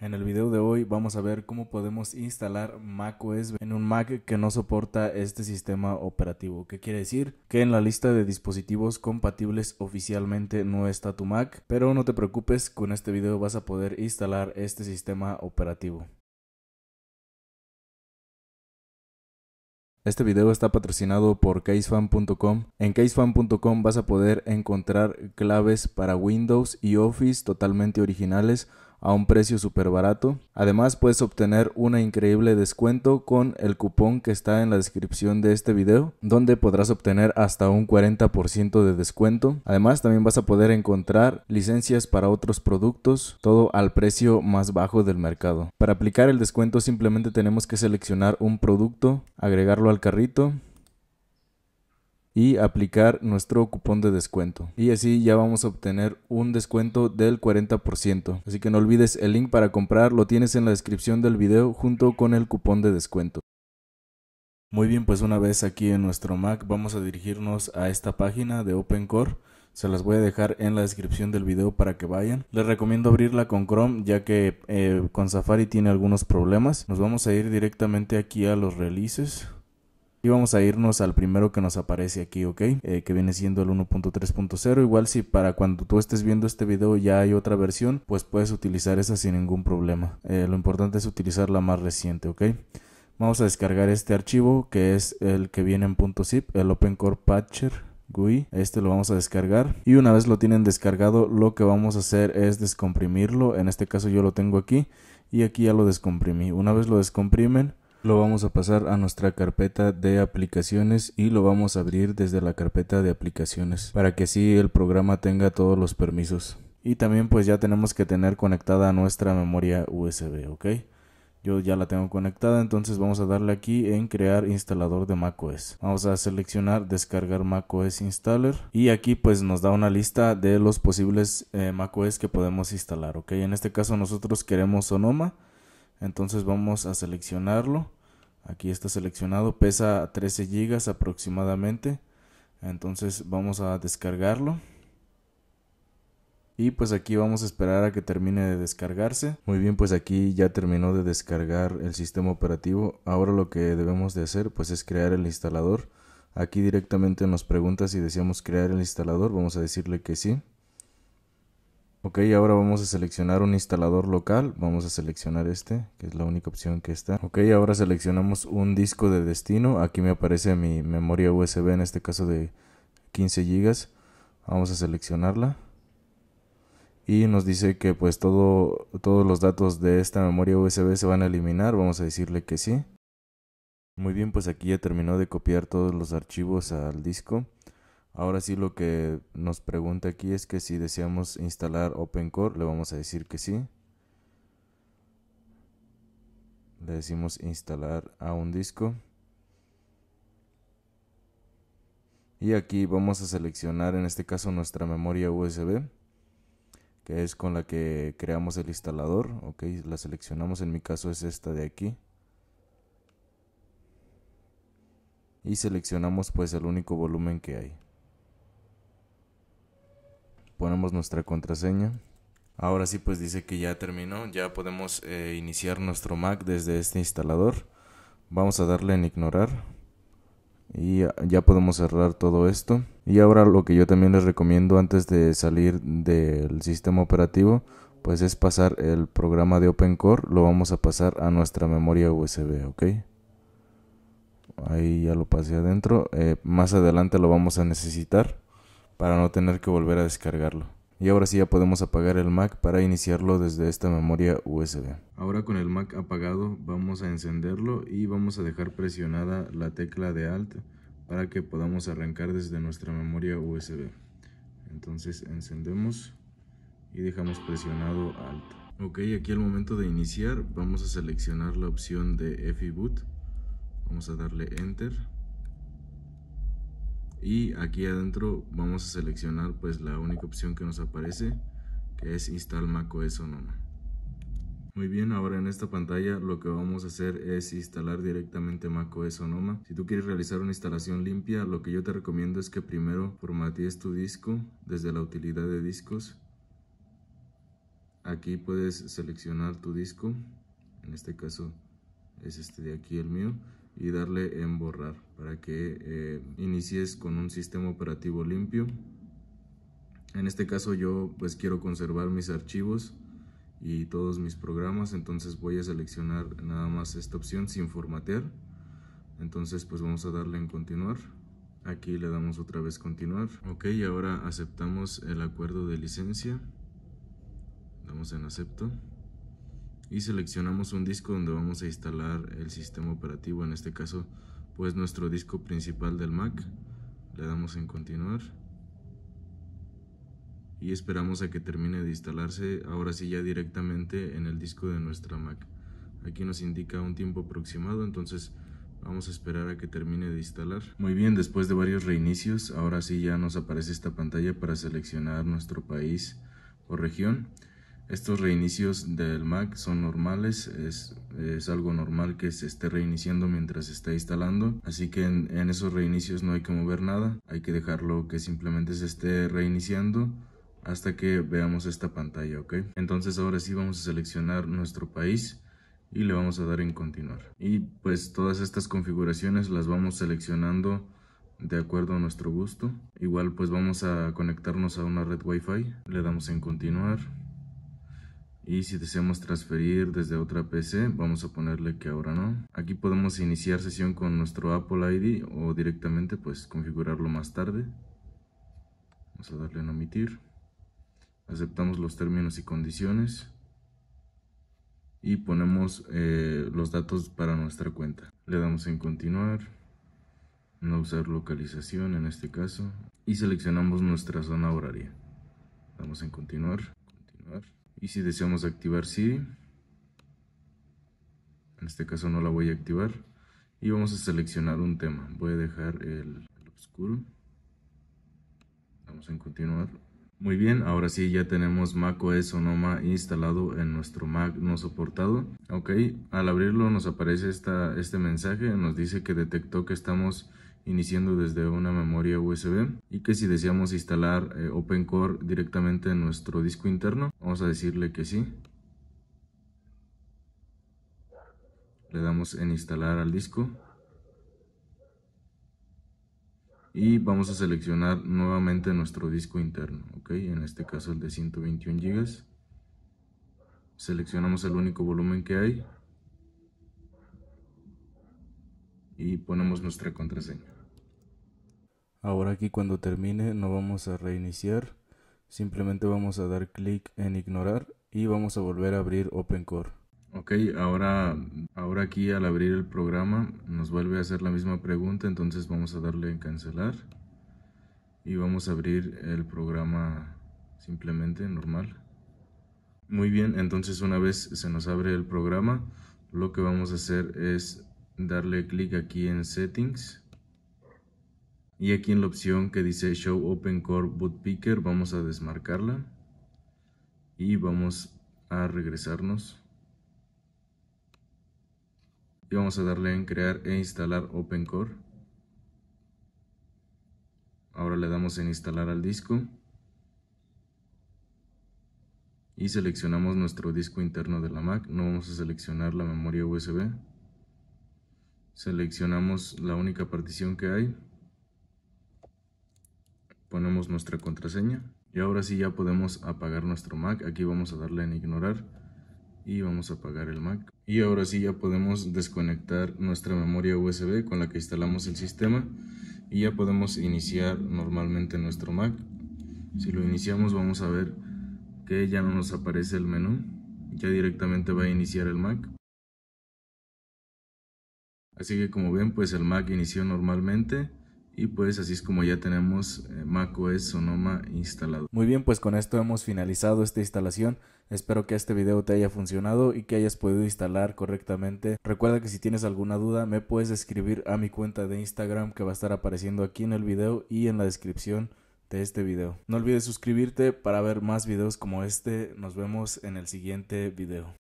En el video de hoy vamos a ver cómo podemos instalar macOS en un Mac que no soporta este sistema operativo. ¿Qué quiere decir? Que en la lista de dispositivos compatibles oficialmente no está tu Mac, pero no te preocupes, con este video vas a poder instalar este sistema operativo. Este video está patrocinado por casefan.com. En casefan.com vas a poder encontrar claves para Windows y Office totalmente originales a un precio súper barato. Además puedes obtener un increíble descuento con el cupón que está en la descripción de este video, donde podrás obtener hasta un 40% de descuento. Además también vas a poder encontrar licencias para otros productos, todo al precio más bajo del mercado. Para aplicar el descuento simplemente tenemos que seleccionar un producto, agregarlo al carrito y aplicar nuestro cupón de descuento. Y así ya vamos a obtener un descuento del 40%. Así que no olvides el link para comprar, lo tienes en la descripción del video junto con el cupón de descuento. Muy bien, pues una vez aquí en nuestro Mac vamos a dirigirnos a esta página de OpenCore. Se las voy a dejar en la descripción del video para que vayan. Les recomiendo abrirla con Chrome ya que eh, con Safari tiene algunos problemas. Nos vamos a ir directamente aquí a los releases vamos a irnos al primero que nos aparece aquí, ¿ok? Eh, que viene siendo el 1.3.0. Igual si para cuando tú estés viendo este video ya hay otra versión, pues puedes utilizar esa sin ningún problema. Eh, lo importante es utilizar la más reciente, ¿ok? Vamos a descargar este archivo que es el que viene en .zip, el open core Patcher GUI. Este lo vamos a descargar. Y una vez lo tienen descargado, lo que vamos a hacer es descomprimirlo. En este caso yo lo tengo aquí. Y aquí ya lo descomprimí. Una vez lo descomprimen, lo vamos a pasar a nuestra carpeta de aplicaciones y lo vamos a abrir desde la carpeta de aplicaciones para que así el programa tenga todos los permisos. Y también pues ya tenemos que tener conectada nuestra memoria USB, ¿ok? Yo ya la tengo conectada, entonces vamos a darle aquí en crear instalador de macOS. Vamos a seleccionar descargar macOS installer y aquí pues nos da una lista de los posibles eh, macOS que podemos instalar, ¿ok? En este caso nosotros queremos Sonoma entonces vamos a seleccionarlo. Aquí está seleccionado, pesa 13 GB aproximadamente. Entonces vamos a descargarlo. Y pues aquí vamos a esperar a que termine de descargarse. Muy bien, pues aquí ya terminó de descargar el sistema operativo. Ahora lo que debemos de hacer pues es crear el instalador. Aquí directamente nos pregunta si deseamos crear el instalador. Vamos a decirle que sí. Ok, ahora vamos a seleccionar un instalador local. Vamos a seleccionar este, que es la única opción que está. Ok, ahora seleccionamos un disco de destino. Aquí me aparece mi memoria USB, en este caso de 15 GB. Vamos a seleccionarla. Y nos dice que pues todo, todos los datos de esta memoria USB se van a eliminar. Vamos a decirle que sí. Muy bien, pues aquí ya terminó de copiar todos los archivos al disco. Ahora sí lo que nos pregunta aquí es que si deseamos instalar OpenCore, le vamos a decir que sí. Le decimos instalar a un disco. Y aquí vamos a seleccionar en este caso nuestra memoria USB, que es con la que creamos el instalador. Ok, la seleccionamos, en mi caso es esta de aquí. Y seleccionamos pues el único volumen que hay ponemos nuestra contraseña. Ahora sí, pues dice que ya terminó, ya podemos eh, iniciar nuestro Mac desde este instalador. Vamos a darle en ignorar y ya podemos cerrar todo esto. Y ahora lo que yo también les recomiendo antes de salir del sistema operativo, pues es pasar el programa de OpenCore, lo vamos a pasar a nuestra memoria USB, ¿ok? Ahí ya lo pasé adentro, eh, más adelante lo vamos a necesitar para no tener que volver a descargarlo. Y ahora sí ya podemos apagar el Mac para iniciarlo desde esta memoria USB. Ahora con el Mac apagado vamos a encenderlo y vamos a dejar presionada la tecla de Alt para que podamos arrancar desde nuestra memoria USB. Entonces encendemos y dejamos presionado Alt. Ok, aquí al momento de iniciar vamos a seleccionar la opción de EFI Boot. Vamos a darle Enter y aquí adentro vamos a seleccionar pues la única opción que nos aparece que es install macOS Sonoma muy bien, ahora en esta pantalla lo que vamos a hacer es instalar directamente macOS Sonoma. Si tú quieres realizar una instalación limpia, lo que yo te recomiendo es que primero formatees tu disco desde la utilidad de discos. Aquí puedes seleccionar tu disco, en este caso es este de aquí el mío y darle en borrar para que eh, inicies con un sistema operativo limpio en este caso yo pues quiero conservar mis archivos y todos mis programas entonces voy a seleccionar nada más esta opción sin formatear entonces pues vamos a darle en continuar aquí le damos otra vez continuar ok ahora aceptamos el acuerdo de licencia damos en acepto y seleccionamos un disco donde vamos a instalar el sistema operativo, en este caso pues nuestro disco principal del Mac. Le damos en continuar y esperamos a que termine de instalarse ahora sí ya directamente en el disco de nuestra Mac. Aquí nos indica un tiempo aproximado, entonces vamos a esperar a que termine de instalar. Muy bien, después de varios reinicios, ahora sí ya nos aparece esta pantalla para seleccionar nuestro país o región. Estos reinicios del Mac son normales, es, es, algo normal que se esté reiniciando mientras se está instalando, así que en, en esos reinicios no hay que mover nada, hay que dejarlo que simplemente se esté reiniciando hasta que veamos esta pantalla, ok. Entonces ahora sí vamos a seleccionar nuestro país y le vamos a dar en continuar. Y pues todas estas configuraciones las vamos seleccionando de acuerdo a nuestro gusto. Igual pues vamos a conectarnos a una red wifi, le damos en continuar. Y si deseamos transferir desde otra PC, vamos a ponerle que ahora no. Aquí podemos iniciar sesión con nuestro Apple ID o directamente pues configurarlo más tarde. Vamos a darle en omitir. Aceptamos los términos y condiciones. Y ponemos eh, los datos para nuestra cuenta. Le damos en continuar. No usar localización en este caso. Y seleccionamos nuestra zona horaria. Damos en continuar. Continuar. Y si deseamos activar sí en este caso no la voy a activar. Y vamos a seleccionar un tema. Voy a dejar el, oscuro. Vamos a continuar. Muy bien, ahora sí ya tenemos macOS Sonoma instalado en nuestro Mac no soportado. Ok, al abrirlo nos aparece este mensaje, nos dice que detectó que estamos iniciando desde una memoria USB y que si deseamos instalar eh, OpenCore directamente en nuestro disco interno, Vamos a decirle que sí. Le damos en instalar al disco. Y vamos a seleccionar nuevamente nuestro disco interno, ¿ok? En este caso el de 121 GB. Seleccionamos el único volumen que hay. Y ponemos nuestra contraseña. Ahora aquí cuando termine no vamos a reiniciar Simplemente vamos a dar clic en ignorar y vamos a volver a abrir OpenCore. Ok, ahora, ahora aquí al abrir el programa nos vuelve a hacer la misma pregunta, entonces vamos a darle en cancelar y vamos a abrir el programa simplemente normal. Muy bien, entonces una vez se nos abre el programa, lo que vamos a hacer es darle clic aquí en Settings y aquí en la opción que dice Show Open Core Boot Picker, vamos a desmarcarla. Y vamos a regresarnos. Y vamos a darle en crear e instalar Open Core. Ahora le damos en instalar al disco. Y seleccionamos nuestro disco interno de la Mac. No vamos a seleccionar la memoria USB. Seleccionamos la única partición que hay ponemos nuestra contraseña y ahora sí ya podemos apagar nuestro Mac. Aquí vamos a darle en ignorar y vamos a apagar el Mac. Y ahora sí ya podemos desconectar nuestra memoria USB con la que instalamos el sistema y ya podemos iniciar normalmente nuestro Mac. Si lo iniciamos vamos a ver que ya no nos aparece el menú, ya directamente va a iniciar el Mac. Así que como ven pues el Mac inició normalmente y pues así es como ya tenemos eh, macOS Sonoma instalado. Muy bien, pues con esto hemos finalizado esta instalación. Espero que este video te haya funcionado y que hayas podido instalar correctamente. Recuerda que si tienes alguna duda me puedes escribir a mi cuenta de Instagram que va a estar apareciendo aquí en el video y en la descripción de este video. No olvides suscribirte para ver más videos como este. Nos vemos en el siguiente video.